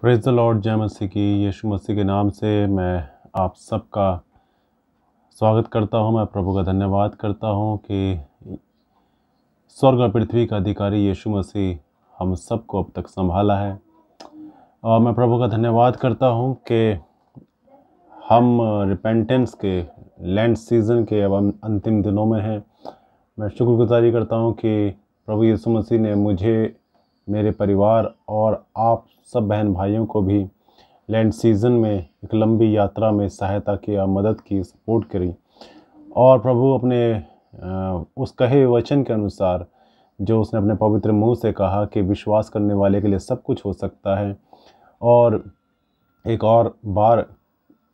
Praise the Lord जय मसीह की यीशु मसीह के नाम से मैं आप सबका स्वागत करता हूं मैं प्रभु का धन्यवाद करता हूं कि स्वर्ग और पृथ्वी का अधिकारी यीशु मसीह हम सबको अब तक संभाला है और मैं प्रभु का धन्यवाद करता हूं कि हम रिपेंटेंस के लैंड सीज़न के अब अंतिम दिनों में हैं मैं शुक्रगुजारी करता हूँ कि प्रभु यीशु मसीह ने मुझे मेरे परिवार और आप सब बहन भाइयों को भी लैंड सीजन में एक लंबी यात्रा में सहायता की और मदद की सपोर्ट करी और प्रभु अपने उस कहे वचन के अनुसार जो उसने अपने पवित्र मुंह से कहा कि विश्वास करने वाले के लिए सब कुछ हो सकता है और एक और बार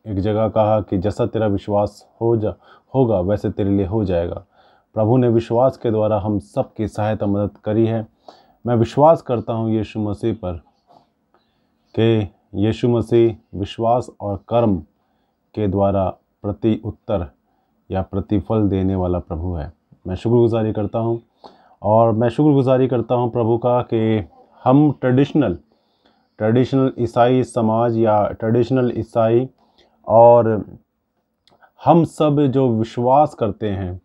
एक जगह कहा कि जैसा तेरा विश्वास हो जा होगा वैसे तेरे लिए हो जाएगा प्रभु ने विश्वास के द्वारा हम सब की सहायता मदद करी है मैं विश्वास करता हूँ यीशु मसीह पर कि यीशु मसीह विश्वास और कर्म के द्वारा प्रति उत्तर या प्रतिफल देने वाला प्रभु है मैं शुक्रगुजारी करता हूँ और मैं शुक्रगुजारी करता हूँ प्रभु का कि हम ट्रेडिशनल ट्रेडिशनल ईसाई समाज या ट्रेडिशनल ईसाई और हम सब जो विश्वास करते हैं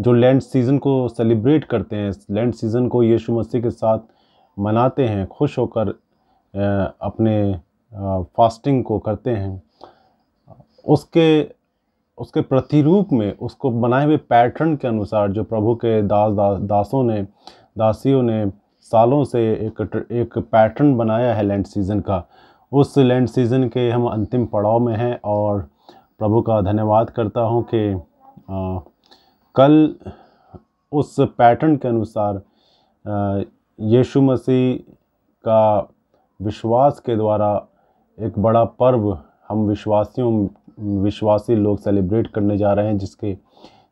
जो लैंड सीज़न को सेलिब्रेट करते हैं लैंड सीज़न को यीशु मसीह के साथ मनाते हैं खुश होकर अपने फास्टिंग को करते हैं उसके उसके प्रतिरूप में उसको बनाए हुए पैटर्न के अनुसार जो प्रभु के दास दा, दासों ने दासियों ने सालों से एक एक पैटर्न बनाया है लैंड सीज़न का उस लैंड सीज़न के हम अंतिम पड़ाव में हैं और प्रभु का धन्यवाद करता हूँ कि कल उस पैटर्न के अनुसार यीशु मसीह का विश्वास के द्वारा एक बड़ा पर्व हम विश्वासियों विश्वासी लोग सेलिब्रेट करने जा रहे हैं जिसके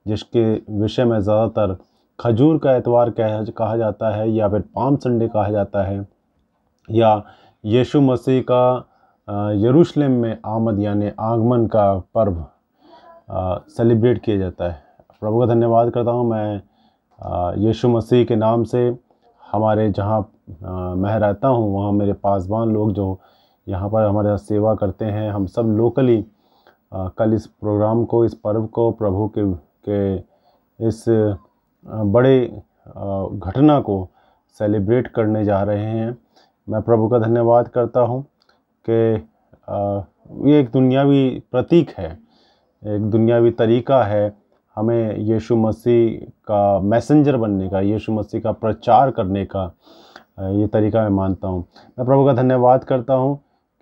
जिसके विषय में ज़्यादातर खजूर का एतवार कह कहा जाता है या फिर पाम संडे कहा जाता है या यीशु मसीह का यरूशलेम में आमद यानि आगमन का पर्व सेलिब्रेट किया जाता है प्रभु का धन्यवाद करता हूँ मैं यीशु मसीह के नाम से हमारे जहाँ मैं रहता हूँ वहाँ मेरे पासवान लोग जो यहाँ पर हमारे सेवा करते हैं हम सब लोकली कल इस प्रोग्राम को इस पर्व को प्रभु के के इस बड़े घटना को सेलिब्रेट करने जा रहे हैं मैं प्रभु का धन्यवाद करता हूँ कि ये एक दुनियावी प्रतीक है एक दुनियावी तरीका है हमें यीशु मसीह का मैसेंजर बनने का यीशु मसीह का प्रचार करने का ये तरीका मैं मानता हूँ मैं प्रभु का धन्यवाद करता हूँ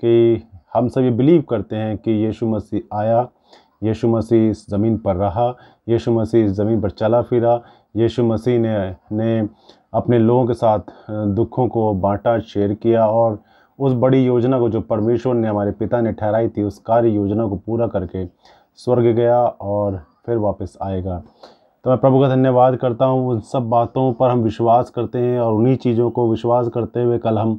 कि हम सभी बिलीव करते हैं कि यीशु मसीह आया यीशु मसीह इस ज़मीन पर रहा यीशु मसीह इस ज़मीन पर चला फिरा यीशु मसीह ने ने अपने लोगों के साथ दुखों को बांटा शेयर किया और उस बड़ी योजना को जो परमेश्वर ने हमारे पिता ने ठहराई थी उस कार्य योजना को पूरा करके स्वर्ग गया और फिर वापस आएगा तो मैं प्रभु का धन्यवाद करता हूँ उन सब बातों पर हम विश्वास करते हैं और उन्हीं चीज़ों को विश्वास करते हुए कल हम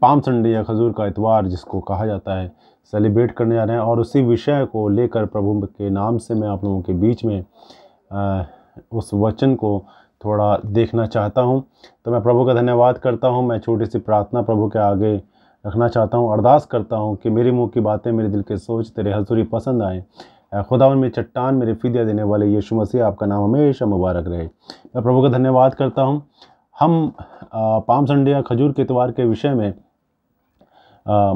पाम संडे या खजूर का इतवार जिसको कहा जाता है सेलिब्रेट करने जा रहे हैं और उसी विषय को लेकर प्रभु के नाम से मैं आप लोगों के बीच में आ, उस वचन को थोड़ा देखना चाहता हूँ तो मैं प्रभु का धन्यवाद करता हूँ मैं छोटी सी प्रार्थना प्रभु के आगे रखना चाहता हूँ अरदास करता हूँ कि मेरे मुँह की बातें मेरे दिल के सोच तेरे हजूरी पसंद आएँ खुदा उनमें चट्टान मेरे फिदिया देने वाले यीशु मसीह आपका नाम हमेशा मुबारक रहे मैं प्रभु का धन्यवाद करता हूँ हम पाम संडे या खजूर के इतवार के विषय में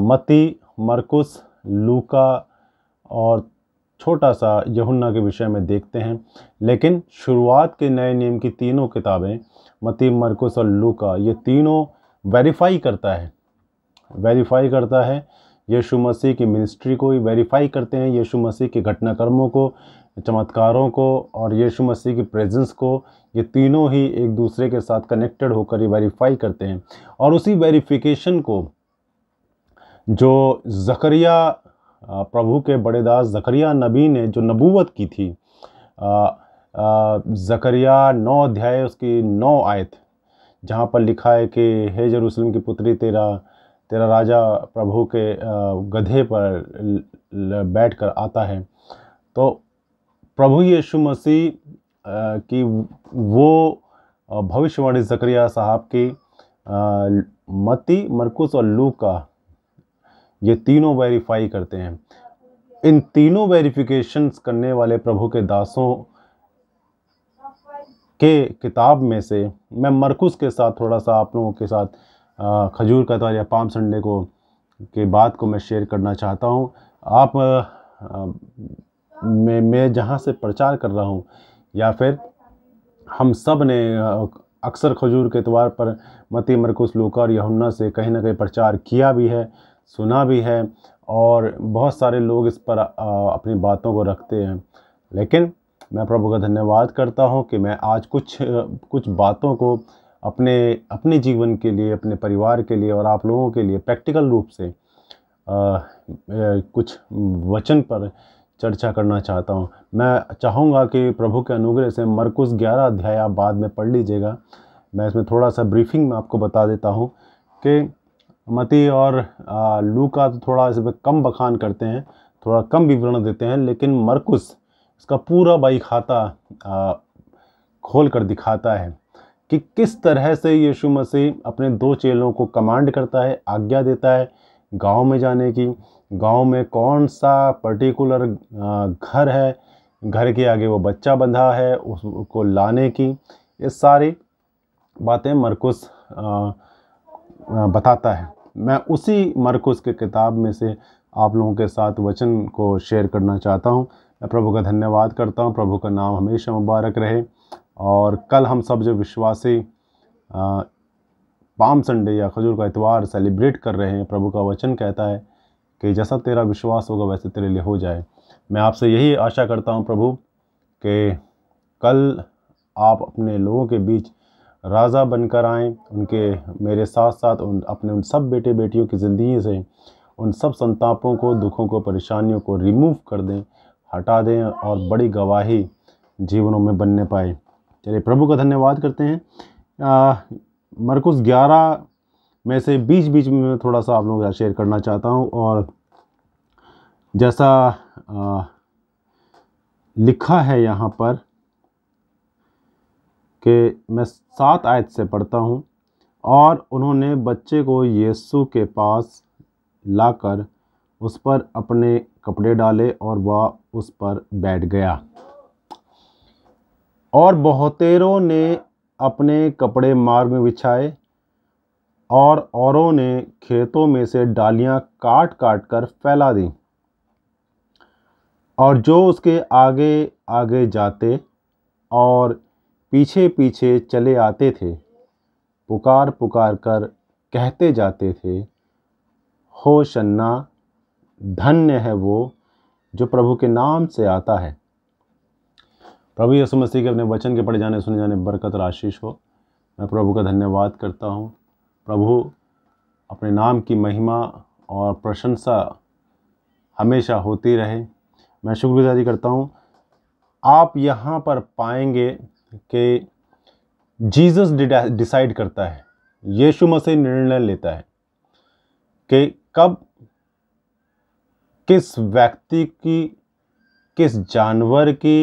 मती मरकुस लूका और छोटा सा यहुन्ना के विषय में देखते हैं लेकिन शुरुआत के नए नियम की तीनों किताबें मती मरकुस और लूका ये तीनों वेरीफाई करता है वेरीफाई करता है यीशु मसीह की मिनिस्ट्री को ही वेरीफाई करते हैं यीशु मसीह के घटनाक्रमों को चमत्कारों को और यीशु मसीह की प्रेजेंस को ये तीनों ही एक दूसरे के साथ कनेक्टेड होकर ये वेरीफाई करते हैं और उसी वेरीफिकेशन को जो जकरिया प्रभु के बड़े दास जकरिया नबी ने जो नबूवत की थी जकरिया नौ अध्याय उसकी नौ आयत जहाँ पर लिखा है कि हे जरूसलम की पुत्री तेरा तेरा राजा प्रभु के गधे पर बैठ कर आता है तो प्रभु यीशु मसीह की वो भविष्यवाणी जकरिया साहब की मती मरकुस और लू का ये तीनों वेरीफाई करते हैं इन तीनों वेरिफिकेशंस करने वाले प्रभु के दासों के किताब में से मैं मरकुस के साथ थोड़ा सा आप लोगों के साथ खजूर का त्योहार या पाम संडे को के बाद को मैं शेयर करना चाहता हूँ आप मैं मैं जहाँ से प्रचार कर रहा हूँ या फिर हम सब ने अक्सर खजूर के त्योहार पर मती मरकुस लोका और यहुन्ना से कहीं ना कहीं प्रचार किया भी है सुना भी है और बहुत सारे लोग इस पर अपनी बातों को रखते हैं लेकिन मैं प्रभु का धन्यवाद करता हूँ कि मैं आज कुछ कुछ बातों को अपने अपने जीवन के लिए अपने परिवार के लिए और आप लोगों के लिए प्रैक्टिकल रूप से आ, कुछ वचन पर चर्चा करना चाहता हूँ मैं चाहूँगा कि प्रभु के अनुग्रह से मरकुस ग्यारह अध्याय आप बाद में पढ़ लीजिएगा मैं इसमें थोड़ा सा ब्रीफिंग में आपको बता देता हूँ कि मती और लू का तो थोड़ा इसमें कम बखान करते हैं थोड़ा कम विवरण देते हैं लेकिन मरकुस इसका पूरा बाई खाता खोल कर दिखाता है कि किस तरह से यीशु मसीह अपने दो चेलों को कमांड करता है आज्ञा देता है गांव में जाने की गांव में कौन सा पर्टिकुलर घर है घर के आगे वो बच्चा बंधा है उसको लाने की ये सारी बातें मरकुस बताता है मैं उसी मरकुस के किताब में से आप लोगों के साथ वचन को शेयर करना चाहता हूँ मैं प्रभु का धन्यवाद करता हूँ प्रभु का नाम हमेशा मुबारक रहे और कल हम सब जो विश्वासी पाम संडे या खजूर का इतवार सेलिब्रेट कर रहे हैं प्रभु का वचन कहता है कि जैसा तेरा विश्वास होगा वैसे तेरे लिए हो जाए मैं आपसे यही आशा करता हूँ प्रभु कि कल आप अपने लोगों के बीच राजा बनकर आएँ उनके मेरे साथ साथ उन अपने उन सब बेटे बेटियों की ज़िंदगी से उन सब संतापों को दुखों को परेशानियों को रिमूव कर दें हटा दें और बड़ी गवाही जीवनों में बनने पाए चलिए प्रभु का धन्यवाद करते हैं मरकुस ग्यारह में से बीच बीच में थोड़ा सा आप लोगों के साथ शेयर करना चाहता हूँ और जैसा आ, लिखा है यहाँ पर कि मैं सात आयत से पढ़ता हूँ और उन्होंने बच्चे को यीशु के पास लाकर उस पर अपने कपड़े डाले और वह उस पर बैठ गया और बहुतेरों ने अपने कपड़े मार्ग में बिछाए और औरों ने खेतों में से डालियां काट काट कर फैला दी और जो उसके आगे आगे जाते और पीछे पीछे चले आते थे पुकार पुकार कर कहते जाते थे हो शन्ना धन्य है वो जो प्रभु के नाम से आता है प्रभु यह समझती कि अपने वचन के पढ़े जाने सुने जाने बरकत और आशीष हो मैं प्रभु का धन्यवाद करता हूँ प्रभु अपने नाम की महिमा और प्रशंसा हमेशा होती रहे मैं शुक्रगुजारी करता हूँ आप यहाँ पर पाएंगे कि जीसस डिसाइड करता है यीशु मसीह निर्णय लेता है कि कब किस व्यक्ति की किस जानवर की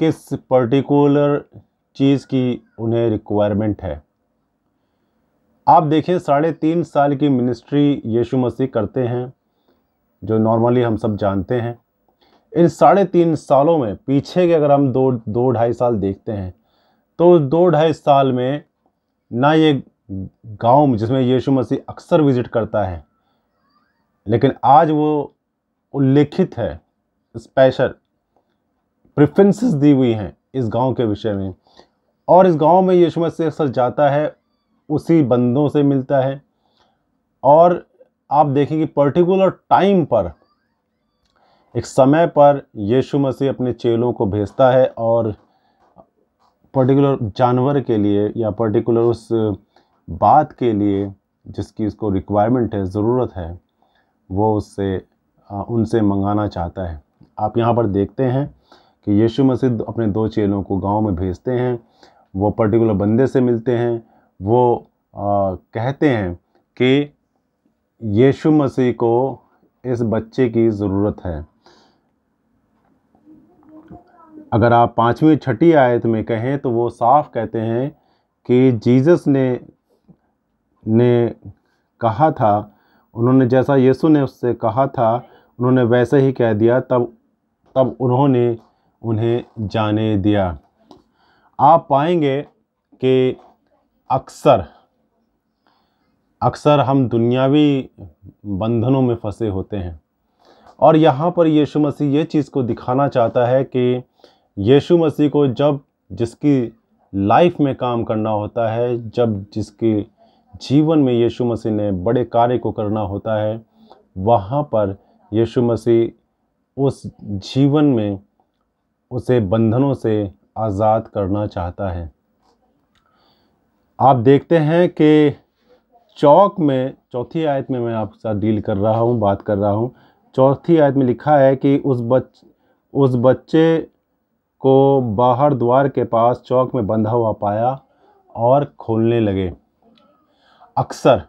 किस पर्टिकुलर चीज़ की उन्हें रिक्वायरमेंट है आप देखें साढ़े तीन साल की मिनिस्ट्री यीशु मसीह करते हैं जो नॉर्मली हम सब जानते हैं इन साढ़े तीन सालों में पीछे के अगर हम दो दो ढाई साल देखते हैं तो दो ढाई साल में ना ये गांव जिसमें यीशु मसीह अक्सर विज़िट करता है लेकिन आज वो उल्लेखित है स्पेशल प्रिफ्रेंसेस दी हुई हैं इस गांव के विषय में और इस गांव में यीशु मसीह अक्सर जाता है उसी बंदों से मिलता है और आप देखेंगे पर्टिकुलर टाइम पर एक समय पर यीशु मसीह अपने चेलों को भेजता है और पर्टिकुलर जानवर के लिए या पर्टिकुलर उस बात के लिए जिसकी उसको रिक्वायरमेंट है ज़रूरत है वो उससे उनसे मंगाना चाहता है आप यहाँ पर देखते हैं कि यीशु मसीह अपने दो चेलों को गांव में भेजते हैं वो पर्टिकुलर बंदे से मिलते हैं वो आ, कहते हैं कि यीशु मसीह को इस बच्चे की ज़रूरत है अगर आप पाँचवीं छठी आयत में कहें तो वो साफ कहते हैं कि जीसस ने ने कहा था उन्होंने जैसा यीशु ने उससे कहा था उन्होंने वैसे ही कह दिया तब तब उन्होंने उन्हें जाने दिया आप पाएंगे कि अक्सर अक्सर हम दुनियावी बंधनों में फंसे होते हैं और यहाँ पर यीशु मसीह ये चीज़ को दिखाना चाहता है कि यीशु मसीह को जब जिसकी लाइफ में काम करना होता है जब जिसके जीवन में यीशु मसीह ने बड़े कार्य को करना होता है वहाँ पर यीशु मसीह उस जीवन में उसे बंधनों से आज़ाद करना चाहता है आप देखते हैं कि चौक में चौथी आयत में मैं आपके साथ डील कर रहा हूँ बात कर रहा हूँ चौथी आयत में लिखा है कि उस बच उस बच्चे को बाहर द्वार के पास चौक में बंधा हुआ पाया और खोलने लगे अक्सर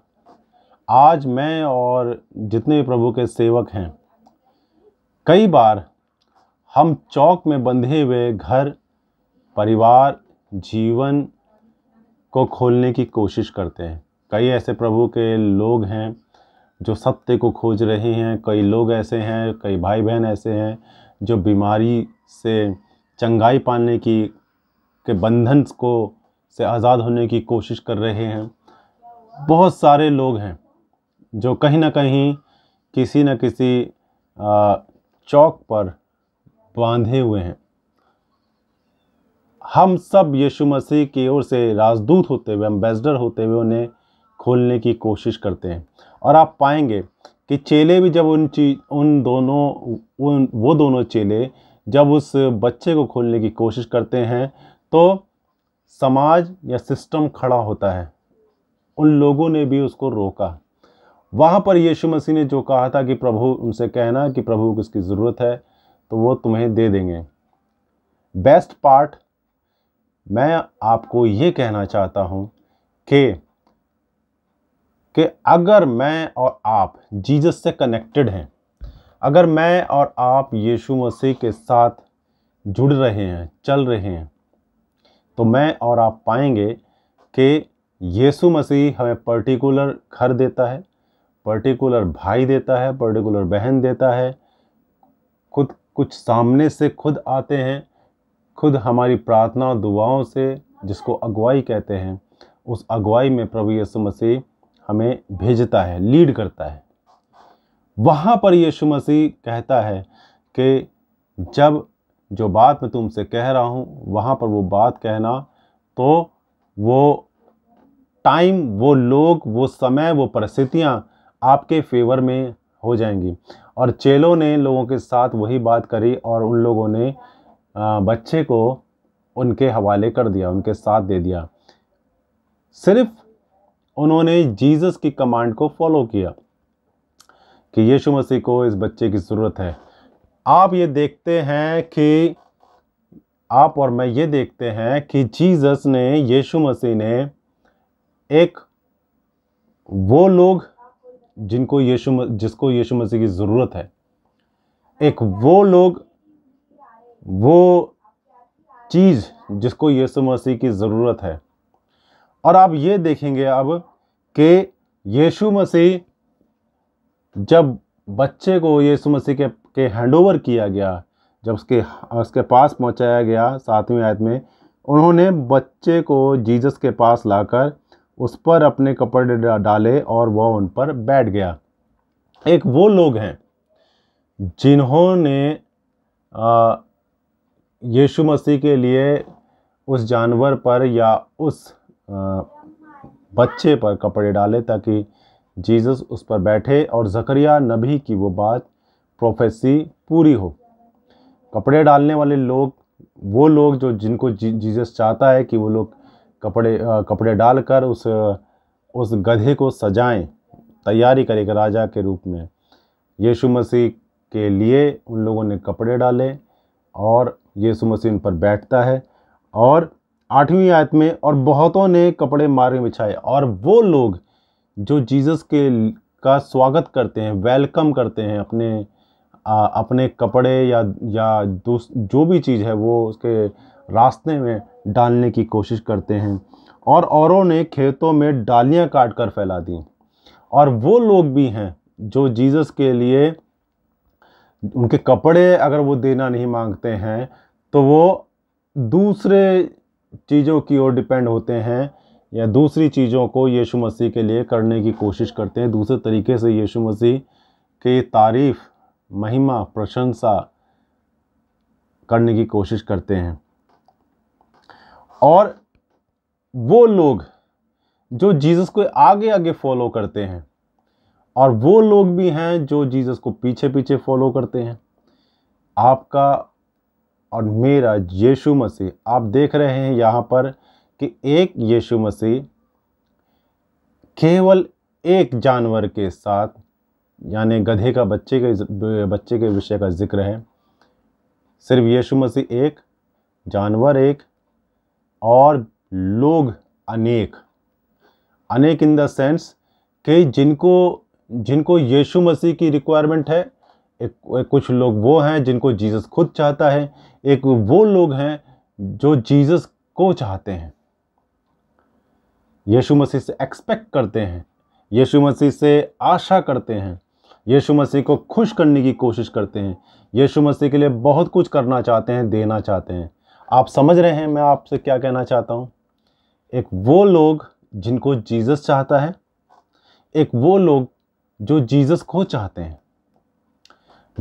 आज मैं और जितने भी प्रभु के सेवक हैं कई बार हम चौक में बंधे हुए घर परिवार जीवन को खोलने की कोशिश करते हैं कई ऐसे प्रभु के लोग हैं जो सत्य को खोज रहे हैं कई लोग ऐसे हैं कई भाई बहन ऐसे हैं जो बीमारी से चंगाई पाने की के बंधन को से आज़ाद होने की कोशिश कर रहे हैं बहुत सारे लोग हैं जो कहीं ना कहीं किसी न किसी चौक पर बांधे हुए हैं हम सब यीशु मसीह की ओर से राजदूत होते हुए एम्बेसडर होते हुए उन्हें खोलने की कोशिश करते हैं और आप पाएंगे कि चेले भी जब उन चीज उन दोनों उन वो दोनों चेले जब उस बच्चे को खोलने की कोशिश करते हैं तो समाज या सिस्टम खड़ा होता है उन लोगों ने भी उसको रोका वहाँ पर यीशु मसीह ने जो कहा था कि प्रभु उनसे कहना कि प्रभु को उसकी ज़रूरत है तो वो तुम्हें दे देंगे बेस्ट पार्ट मैं आपको ये कहना चाहता हूँ कि कि अगर मैं और आप जीसस से कनेक्टेड हैं अगर मैं और आप यीशु मसीह के साथ जुड़ रहे हैं चल रहे हैं तो मैं और आप पाएंगे कि यीशु मसीह हमें पर्टिकुलर घर देता है पर्टिकुलर भाई देता है पर्टिकुलर बहन देता है कुछ सामने से खुद आते हैं खुद हमारी प्रार्थना दुआओं से जिसको अगुवाई कहते हैं उस अगुवाई में प्रभु यीशु मसीह हमें भेजता है लीड करता है वहाँ पर यीशु मसीह कहता है कि जब जो बात मैं तुमसे कह रहा हूँ वहाँ पर वो बात कहना तो वो टाइम वो लोग वो समय वो परिस्थितियाँ आपके फेवर में हो जाएंगी और चेलों ने लोगों के साथ वही बात करी और उन लोगों ने बच्चे को उनके हवाले कर दिया उनके साथ दे दिया सिर्फ उन्होंने जीसस की कमांड को फॉलो किया कि यीशु मसीह को इस बच्चे की ज़रूरत है आप ये देखते हैं कि आप और मैं ये देखते हैं कि जीसस ने यीशु मसीह ने एक वो लोग जिनको यीशु जिसको यीशु मसीह की ज़रूरत है एक वो लोग वो चीज़ जिसको यीशु मसीह की ज़रूरत है और आप ये देखेंगे अब कि यीशु मसीह जब बच्चे को यीशु मसीह के के हैंडओवर किया गया जब उसके उसके पास पहुंचाया गया सातवीं आयत में उन्होंने बच्चे को जीसस के पास लाकर उस पर अपने कपड़े डाले और वह उन पर बैठ गया एक वो लोग हैं जिन्होंने यीशु मसीह के लिए उस जानवर पर या उस आ, बच्चे पर कपड़े डाले ताकि जीसस उस पर बैठे और जकरिया नबी की वो बात प्रोफेसी पूरी हो कपड़े डालने वाले लोग वो लोग जो जिनको जी, जीसस चाहता है कि वो लोग कपड़े कपड़े डालकर उस उस गधे को सजाएं तैयारी करें एक राजा के रूप में यीशु मसीह के लिए उन लोगों ने कपड़े डाले और यीशु मसीह उन पर बैठता है और आठवीं आयत में और बहुतों ने कपड़े मारे बिछाए और वो लोग जो जीसस के का स्वागत करते हैं वेलकम करते हैं अपने आ, अपने कपड़े या या जो भी चीज़ है वो उसके रास्ते में डालने की कोशिश करते हैं और औरों ने खेतों में डालियाँ काट कर फैला दी और वो लोग भी हैं जो जीसस के लिए उनके कपड़े अगर वो देना नहीं मांगते हैं तो वो दूसरे चीज़ों की ओर डिपेंड होते हैं या दूसरी चीज़ों को यीशु मसीह के लिए करने की कोशिश करते हैं दूसरे तरीके से यीशु मसीह की तारीफ़ महिमा प्रशंसा करने की कोशिश करते हैं और वो लोग जो जीसस को आगे आगे फॉलो करते हैं और वो लोग भी हैं जो जीसस को पीछे पीछे फॉलो करते हैं आपका और मेरा यीशु मसीह आप देख रहे हैं यहाँ पर कि एक यीशु मसीह केवल एक जानवर के साथ यानी गधे का बच्चे के बच्चे के विषय का जिक्र है सिर्फ यीशु मसीह एक जानवर एक और लोग अनेक अनेक इन द सेंस कि जिनको जिनको यीशु मसीह की रिक्वायरमेंट है एक, एक कुछ लोग वो हैं जिनको जीसस खुद चाहता है एक वो लोग हैं जो जीसस को चाहते हैं यीशु मसीह से एक्सपेक्ट करते हैं यीशु मसीह से आशा करते हैं यीशु मसीह को खुश करने की कोशिश करते हैं यीशु मसीह के लिए बहुत कुछ करना चाहते हैं देना चाहते हैं आप समझ रहे हैं मैं आपसे क्या कहना चाहता हूँ एक वो लोग जिनको जीसस चाहता है एक वो लोग जो जीसस को चाहते हैं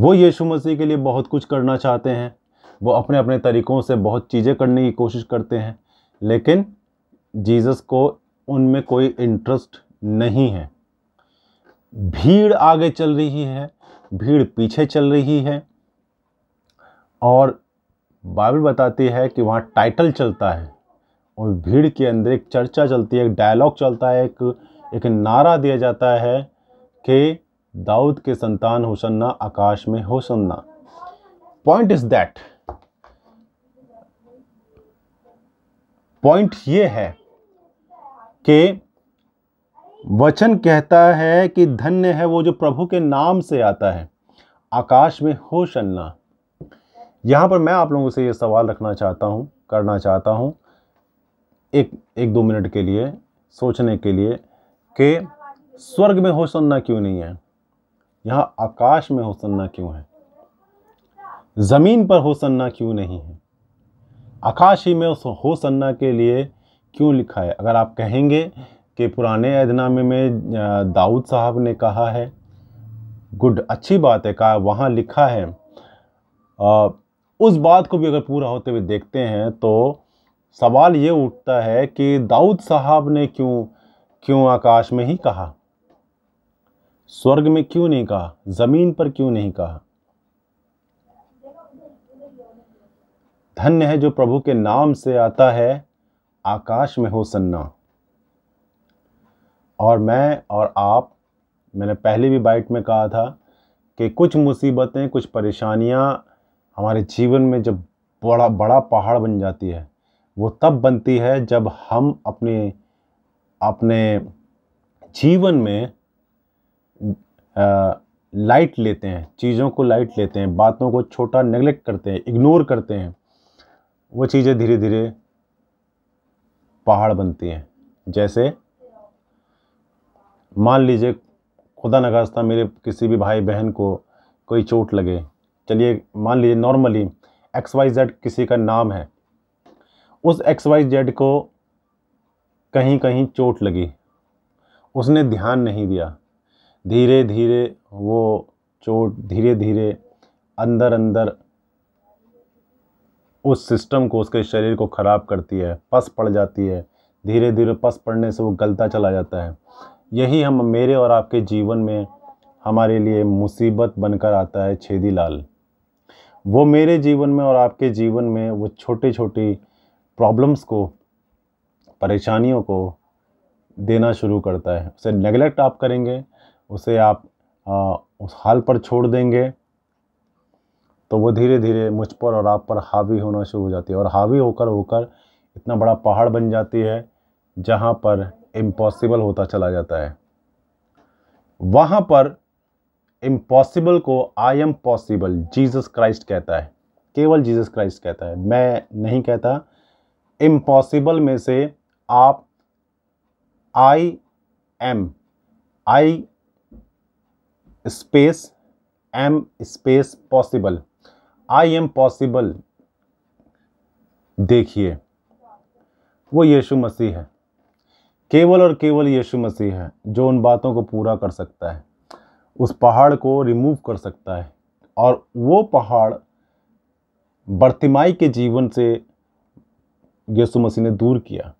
वो यीशु मसीह के लिए बहुत कुछ करना चाहते हैं वो अपने अपने तरीक़ों से बहुत चीज़ें करने की कोशिश करते हैं लेकिन जीसस को उनमें कोई इंटरेस्ट नहीं है भीड़ आगे चल रही है भीड़ पीछे चल रही है और बाइबल बताती है कि वहाँ टाइटल चलता है और भीड़ के अंदर एक चर्चा चलती है एक डायलॉग चलता है एक एक नारा दिया जाता है कि दाऊद के संतान होशन्ना आकाश में होसन्ना पॉइंट इज दैट पॉइंट ये है कि वचन कहता है कि धन्य है वो जो प्रभु के नाम से आता है आकाश में होशन्ना यहाँ पर मैं आप लोगों से ये सवाल रखना चाहता हूँ करना चाहता हूँ एक एक दो मिनट के लिए सोचने के लिए कि स्वर्ग में होसन्ना क्यों नहीं है यहाँ आकाश में होसन्ना क्यों है ज़मीन पर होसन्ना क्यों नहीं है आकाश ही में उस होसन्ना के लिए क्यों लिखा है अगर आप कहेंगे कि पुराने ऐदनामे में दाऊद साहब ने कहा है गुड अच्छी बात है कहा वहाँ लिखा है आ, उस बात को भी अगर पूरा होते हुए देखते हैं तो सवाल ये उठता है कि दाऊद साहब ने क्यों क्यों आकाश में ही कहा स्वर्ग में क्यों नहीं कहा ज़मीन पर क्यों नहीं कहा धन्य है जो प्रभु के नाम से आता है आकाश में हो सन्ना और मैं और आप मैंने पहले भी बाइट में कहा था कि कुछ मुसीबतें कुछ परेशानियां हमारे जीवन में जब बड़ा बड़ा पहाड़ बन जाती है वो तब बनती है जब हम अपने अपने जीवन में आ, लाइट लेते हैं चीज़ों को लाइट लेते हैं बातों को छोटा नेगलेक्ट करते हैं इग्नोर करते हैं वो चीज़ें धीरे धीरे पहाड़ बनती हैं जैसे मान लीजिए खुदा नखास्ता मेरे किसी भी भाई बहन को कोई चोट लगे चलिए मान लीजिए नॉर्मली एक्स वाई जेड किसी का नाम है उस एक्स वाई जेड को कहीं कहीं चोट लगी उसने ध्यान नहीं दिया धीरे धीरे वो चोट धीरे धीरे अंदर अंदर उस सिस्टम को उसके शरीर को ख़राब करती है पस पड़ जाती है धीरे धीरे पस पड़ने से वो गलता चला जाता है यही हम मेरे और आपके जीवन में हमारे लिए मुसीबत बनकर आता है छेदी लाल वो मेरे जीवन में और आपके जीवन में वो छोटी छोटी प्रॉब्लम्स को परेशानियों को देना शुरू करता है उसे नेगलेक्ट आप करेंगे उसे आप आ, उस हाल पर छोड़ देंगे तो वो धीरे धीरे मुझ पर और आप पर हावी होना शुरू हो जाती है और हावी होकर होकर इतना बड़ा पहाड़ बन जाती है जहाँ पर इम्पॉसिबल होता चला जाता है वहाँ पर इम्पॉसिबल को I M possible Jesus Christ कहता है केवल जीसस क्राइस्ट कहता है मैं नहीं कहता इम्पॉसिबल में से आप I M I space M space possible I M possible देखिए वो यीशु मसीह है केवल और केवल यीशु मसीह है जो उन बातों को पूरा कर सकता है उस पहाड़ को रिमूव कर सकता है और वो पहाड़ बर्तिमाई के जीवन से यीशु मसीह ने दूर किया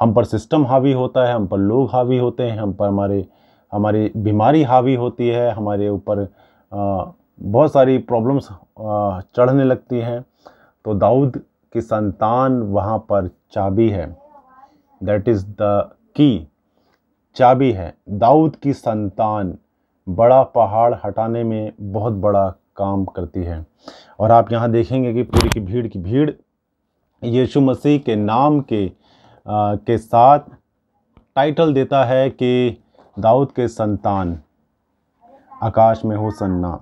हम पर सिस्टम हावी होता है हम पर लोग हावी होते हैं हम पर हमारे हमारी बीमारी हावी होती है हमारे ऊपर बहुत सारी प्रॉब्लम्स चढ़ने लगती हैं तो दाऊद की संतान वहाँ पर चाबी है दैट इज़ द की चाबी है दाऊद की संतान बड़ा पहाड़ हटाने में बहुत बड़ा काम करती है और आप यहाँ देखेंगे कि पूरी की भीड़ की भीड़ यीशु मसीह के नाम के आ, के साथ टाइटल देता है कि दाऊद के संतान आकाश में हो सन्ना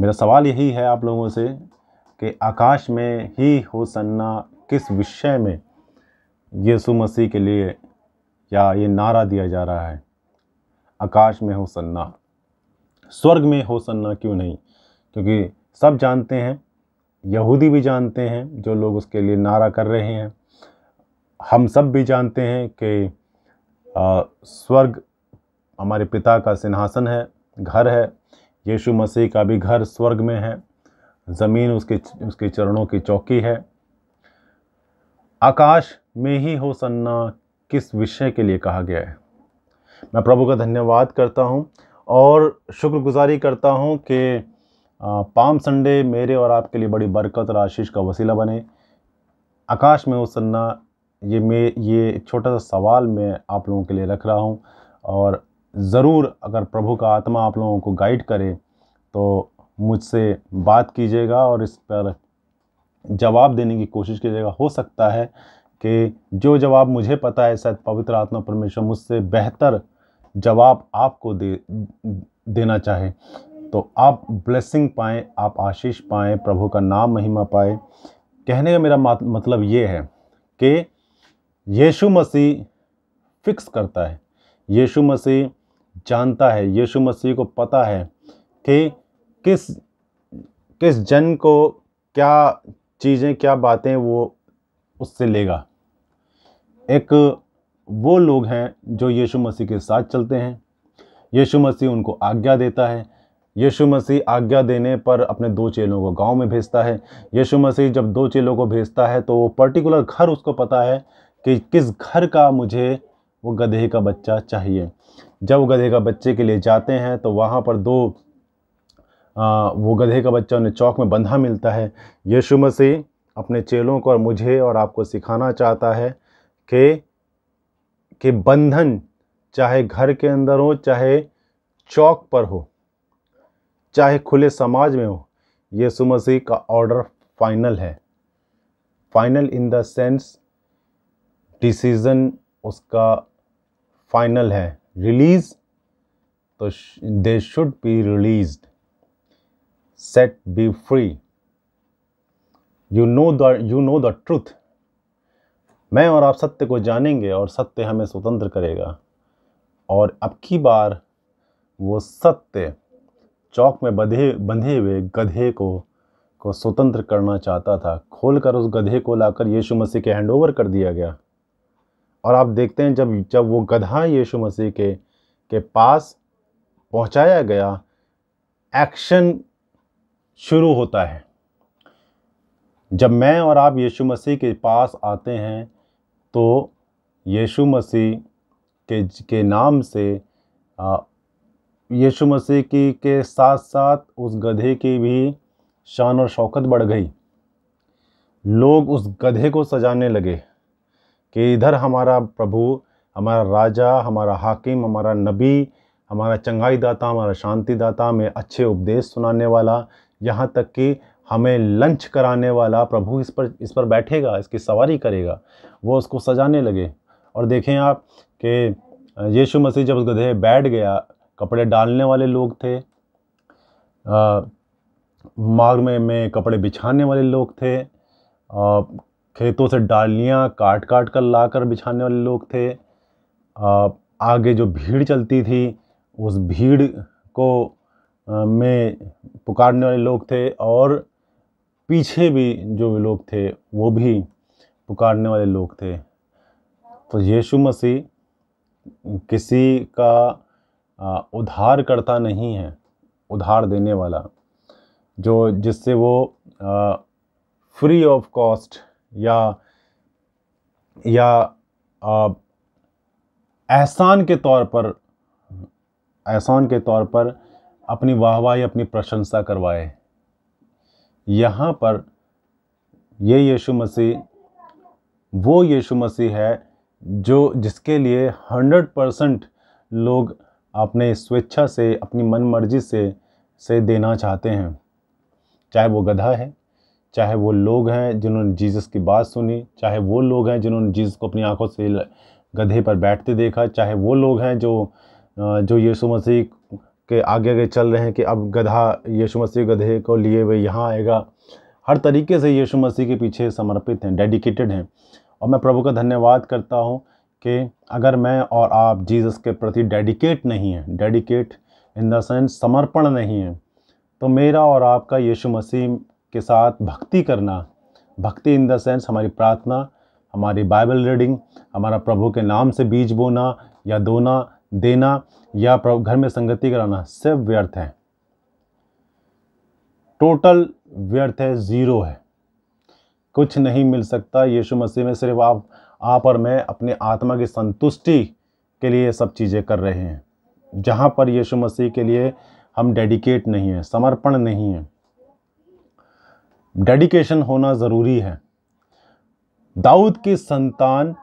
मेरा सवाल यही है आप लोगों से कि आकाश में ही हो सन्ना किस विषय में यीशु मसीह के लिए या ये नारा दिया जा रहा है आकाश में हो सन्ना स्वर्ग में हो सन्ना क्यों नहीं क्योंकि सब जानते हैं यहूदी भी जानते हैं जो लोग उसके लिए नारा कर रहे हैं हम सब भी जानते हैं कि स्वर्ग हमारे पिता का सिंहासन है घर है यीशु मसीह का भी घर स्वर्ग में है ज़मीन उसके उसके चरणों की चौकी है आकाश में ही हो सन्ना किस विषय के लिए कहा गया है मैं प्रभु का धन्यवाद करता हूँ और शुक्रगुजारी करता हूँ कि पाम संडे मेरे और आपके लिए बड़ी बरकत और आशीष का वसीला बने आकाश में उसन्ना ये मैं ये एक छोटा सा सवाल मैं आप लोगों के लिए रख रहा हूँ और ज़रूर अगर प्रभु का आत्मा आप लोगों को गाइड करे तो मुझसे बात कीजिएगा और इस पर जवाब देने की कोशिश कीजिएगा हो सकता है कि जो जवाब मुझे पता है शायद पवित्र आत्मा परमेश्वर मुझसे बेहतर जवाब आपको दे देना चाहे तो आप ब्लेसिंग पाएँ आप आशीष पाएँ प्रभु का नाम महिमा पाए कहने का मेरा मतलब ये है कि यीशु मसीह फिक्स करता है यीशु मसीह जानता है यीशु मसीह को पता है कि किस किस जन को क्या चीज़ें क्या बातें वो उससे लेगा एक वो लोग हैं जो यीशु मसीह के साथ चलते हैं यीशु मसीह उनको आज्ञा देता है यीशु मसीह आज्ञा देने पर अपने दो चेलों को गांव में भेजता है यीशु मसीह जब दो चेलों को भेजता है तो वो पर्टिकुलर घर उसको पता है कि किस घर का मुझे वो गधे का बच्चा चाहिए जब गधे का बच्चे के लिए जाते हैं तो वहाँ पर दो आ, वो गधे का बच्चा उन्हें चौक में बंधा मिलता है यीशु मसीह अपने चेलों को और मुझे और आपको सिखाना चाहता है के के बंधन चाहे घर के अंदर हो चाहे चौक पर हो चाहे खुले समाज में हो यीशु मसीह का ऑर्डर फाइनल है final in the sense decision उसका फाइनल है रिलीज़ तो they should be release set be free you know the you know the truth मैं और आप सत्य को जानेंगे और सत्य हमें स्वतंत्र करेगा और अब की बार वो सत्य चौक में बधे बंधे हुए गधे को को स्वतंत्र करना चाहता था खोलकर उस गधे को लाकर यीशु मसीह के हैंडओवर कर दिया गया और आप देखते हैं जब जब वो गधा यीशु मसीह के के पास पहुंचाया गया एक्शन शुरू होता है जब मैं और आप यीशु मसीह के पास आते हैं तो यीशु मसीह के के नाम से यीशु मसीह की के साथ साथ उस गधे की भी शान और शौकत बढ़ गई लोग उस गधे को सजाने लगे कि इधर हमारा प्रभु हमारा राजा हमारा हाकिम हमारा नबी हमारा चंगाई दाता हमारा शांति दाता हमें अच्छे उपदेश सुनाने वाला यहाँ तक कि हमें लंच कराने वाला प्रभु इस पर इस पर बैठेगा इसकी सवारी करेगा वो उसको सजाने लगे और देखें आप कि यीशु मसीह जब उस गधे बैठ गया कपड़े डालने वाले लोग थे मार्ग में, में कपड़े बिछाने वाले लोग थे आ, खेतों से डालियाँ काट काट कर ला कर बिछाने वाले लोग थे आ, आगे जो भीड़ चलती थी उस भीड़ को आ, में पुकारने वाले लोग थे और पीछे भी जो लोग थे वो भी पुकारने वाले लोग थे तो यीशु मसीह किसी का उधार करता नहीं है उधार देने वाला जो जिससे वो फ्री ऑफ कॉस्ट या या एहसान के तौर पर एहसान के तौर पर अपनी वाहवाही अपनी प्रशंसा करवाए यहाँ पर ये यीशु मसीह वो यीशु मसीह है जो जिसके लिए हंड्रेड परसेंट लोग अपने स्वेच्छा से अपनी मन मर्जी से से देना चाहते हैं चाहे वो गधा है चाहे वो लोग हैं जिन्होंने जीसस की बात सुनी चाहे वो लोग हैं जिन्होंने जीसस को अपनी आंखों से गधे पर बैठते देखा चाहे वो लोग हैं जो जो यीशु मसीह के आगे आगे चल रहे हैं कि अब गधा यीशु मसीह गधे को लिए वे यहाँ आएगा हर तरीके से यीशु मसीह के पीछे समर्पित हैं डेडिकेटेड हैं और मैं प्रभु का धन्यवाद करता हूँ कि अगर मैं और आप जीसस के प्रति डेडिकेट नहीं हैं डेडिकेट इन द सेंस समर्पण नहीं है तो मेरा और आपका यीशु मसीह के साथ भक्ति करना भक्ति इन द सेंस हमारी प्रार्थना हमारी बाइबल रीडिंग हमारा प्रभु के नाम से बीज बोना या दोना देना या घर में संगति कराना सब व्यर्थ है टोटल व्यर्थ है ज़ीरो है कुछ नहीं मिल सकता यीशु मसीह में सिर्फ आप आप और मैं अपने आत्मा की संतुष्टि के लिए सब चीज़ें कर रहे हैं जहाँ पर यीशु मसीह के लिए हम डेडिकेट नहीं हैं समर्पण नहीं है डेडिकेशन होना ज़रूरी है दाऊद की संतान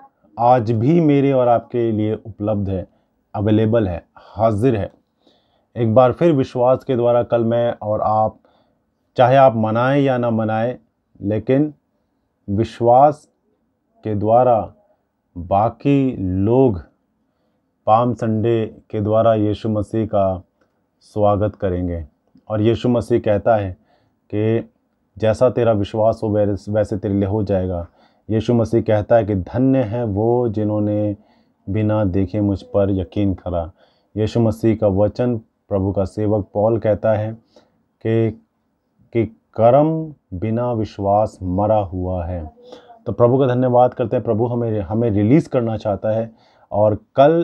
आज भी मेरे और आपके लिए उपलब्ध है अवेलेबल है हाजिर है एक बार फिर विश्वास के द्वारा कल मैं और आप चाहे आप मनाएं या ना मनाएं लेकिन विश्वास के द्वारा बाकी लोग पाम संडे के द्वारा यीशु मसीह का स्वागत करेंगे और यीशु मसीह कहता है कि जैसा तेरा विश्वास हो वैसे तेरे लिए हो जाएगा यीशु मसीह कहता है कि धन्य है वो जिन्होंने बिना देखे मुझ पर यकीन करा यीशु मसीह का वचन प्रभु का सेवक पॉल कहता है कि कि कर्म बिना विश्वास मरा हुआ है तो प्रभु का धन्यवाद करते हैं प्रभु हमें हमें रिलीज़ करना चाहता है और कल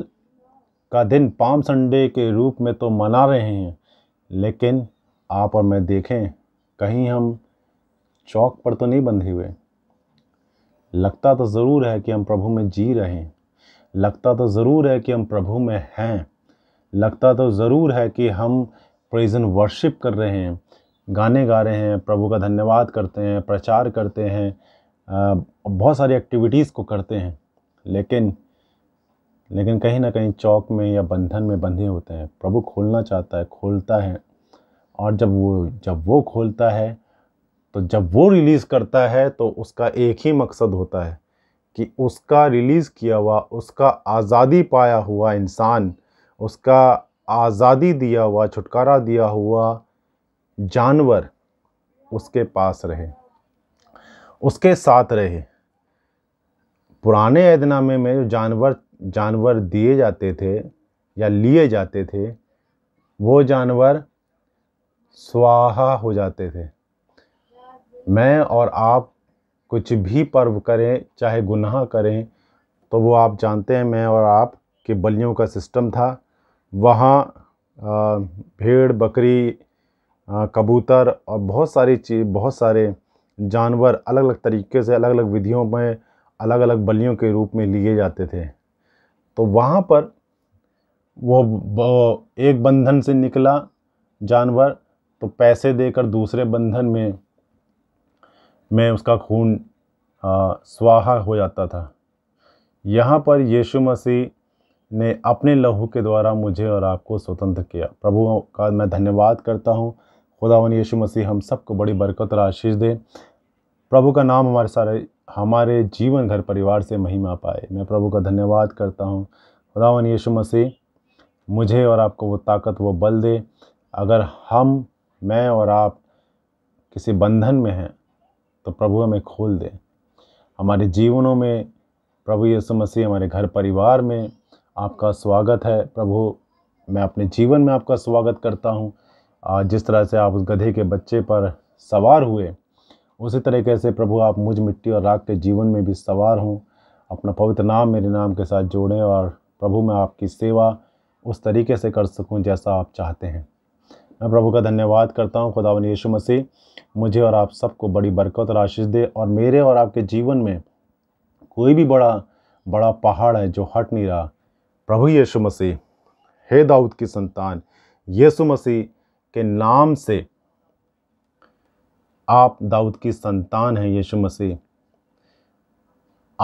का दिन पाम संडे के रूप में तो मना रहे हैं लेकिन आप और मैं देखें कहीं हम चौक पर तो नहीं बंधे हुए लगता तो ज़रूर है कि हम प्रभु में जी रहे हैं लगता तो ज़रूर है कि हम प्रभु में हैं लगता तो ज़रूर है कि हम प्रेजन वर्शिप कर रहे हैं गाने गा रहे हैं प्रभु का धन्यवाद करते हैं प्रचार करते हैं बहुत सारी एक्टिविटीज़ को करते हैं लेकिन लेकिन कहीं ना कहीं चौक में या बंधन में बंधे होते हैं प्रभु खोलना चाहता है खोलता है और जब वो जब वो खोलता है तो जब वो रिलीज़ करता है तो उसका एक ही मकसद होता है कि उसका रिलीज़ किया हुआ उसका आज़ादी पाया हुआ इंसान उसका आज़ादी दिया हुआ छुटकारा दिया हुआ जानवर उसके पास रहे उसके साथ रहे पुराने ऐदनामे में जो जानवर जानवर दिए जाते थे या लिए जाते थे वो जानवर स्वाहा हो जाते थे मैं और आप कुछ भी पर्व करें चाहे गुनाह करें तो वो आप जानते हैं मैं और आप कि बलियों का सिस्टम था वहाँ भेड़ बकरी कबूतर और बहुत सारी चीज़ बहुत सारे जानवर अलग अलग तरीके से अलग अलग विधियों में अलग अलग बलियों के रूप में लिए जाते थे तो वहाँ पर वो एक बंधन से निकला जानवर तो पैसे देकर दूसरे बंधन में में उसका खून स्वाहा हो जाता था यहाँ पर यीशु मसीह ने अपने लहू के द्वारा मुझे और आपको स्वतंत्र किया प्रभु का मैं धन्यवाद करता हूँ खुदावन यीशु मसीह हम सबको बड़ी बरकत और आशीष दें प्रभु का नाम हमारे सारे हमारे जीवन घर परिवार से महिमा पाए मैं प्रभु का धन्यवाद करता हूँ खुदावन यीशु मसीह मुझे और आपको वो ताकत वो बल दे अगर हम मैं और आप किसी बंधन में हैं तो प्रभु हमें खोल दें हमारे जीवनों में प्रभु यीशु मसीह हमारे घर परिवार में आपका स्वागत है प्रभु मैं अपने जीवन में आपका स्वागत करता हूँ जिस तरह से आप उस गधे के बच्चे पर सवार हुए उसी तरीके से प्रभु आप मुझ मिट्टी और राग के जीवन में भी सवार हों अपना पवित्र नाम मेरे नाम के साथ जोड़ें और प्रभु मैं आपकी सेवा उस तरीके से कर सकूं जैसा आप चाहते हैं मैं प्रभु का धन्यवाद करता हूं खुदावन यीशु मसीह मुझे और आप सबको बड़ी बरकत और आशीष दे और मेरे और आपके जीवन में कोई भी बड़ा बड़ा पहाड़ है जो हट नहीं रहा प्रभु यीशु मसीह हे दाऊद की संतान यीशु मसीह के नाम से आप दाऊद की संतान हैं यीशु मसीह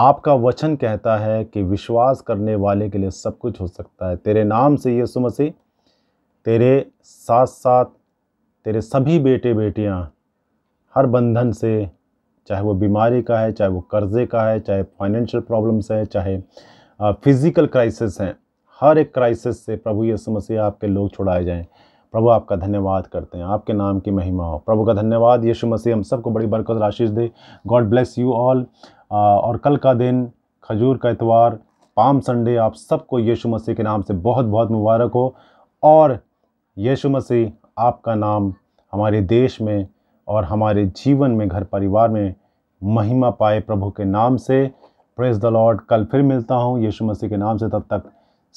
आपका वचन कहता है कि विश्वास करने वाले के लिए सब कुछ हो सकता है तेरे नाम से यीशु मसीह तेरे साथ साथ तेरे सभी बेटे बेटियां हर बंधन से चाहे वो बीमारी का है चाहे वो कर्ज़े का है चाहे फाइनेंशियल प्रॉब्लम्स है चाहे फिज़िकल क्राइसिस हैं हर एक क्राइसिस से प्रभु यीशु मसीह आपके लोग छुड़ाए जाएँ प्रभु आपका धन्यवाद करते हैं आपके नाम की महिमा हो प्रभु का धन्यवाद यीशु मसीह हम सबको बड़ी बरकत आशीष दे गॉड ब्लेस यू ऑल और कल का दिन खजूर का इतवार पाम संडे आप सबको यीशु मसीह के नाम से बहुत बहुत मुबारक हो और यीशु मसीह आपका नाम हमारे देश में और हमारे जीवन में घर परिवार में महिमा पाए प्रभु के नाम से प्रेस द लॉर्ड कल फिर मिलता हूँ यीशु मसीह के नाम से तब तक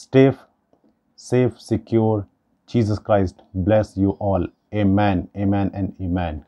stay safe secure Jesus Christ bless you all. Amen, amen, and amen.